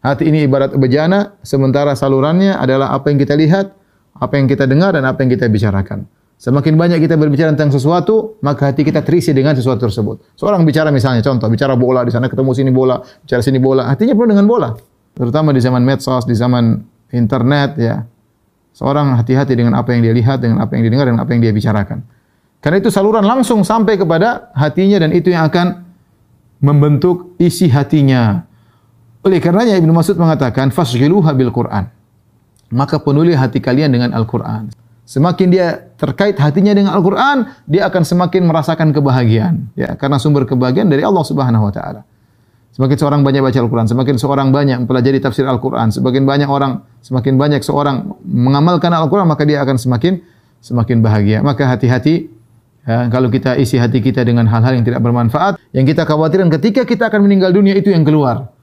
Hati ini ibarat bejana, sementara salurannya adalah apa yang kita lihat, apa yang kita dengar, dan apa yang kita bicarakan. Semakin banyak kita berbicara tentang sesuatu, maka hati kita terisi dengan sesuatu tersebut. Seorang bicara misalnya, contoh, bicara bola, di sana ketemu sini bola, bicara sini bola, hatinya penuh dengan bola. Terutama di zaman medsos, di zaman internet, ya. Seorang hati-hati dengan apa yang dia lihat, dengan apa yang dia dengar, dengan apa yang dia bicarakan. Karena itu saluran langsung sampai kepada hatinya dan itu yang akan membentuk isi hatinya. Oleh karenanya Ibnu Mas'ud mengatakan fasghiluha bil Qur'an. Maka penuhi hati kalian dengan Al-Qur'an. Semakin dia terkait hatinya dengan Al-Qur'an, dia akan semakin merasakan kebahagiaan, ya, karena sumber kebahagiaan dari Allah Subhanahu wa taala. Semakin seorang banyak baca Al-Quran, semakin seorang banyak mempelajari tafsir Al-Quran, semakin banyak orang, semakin banyak seorang mengamalkan Al-Quran, maka dia akan semakin semakin bahagia. Maka hati-hati ya, kalau kita isi hati kita dengan hal-hal yang tidak bermanfaat, yang kita khawatirkan ketika kita akan meninggal dunia itu yang keluar.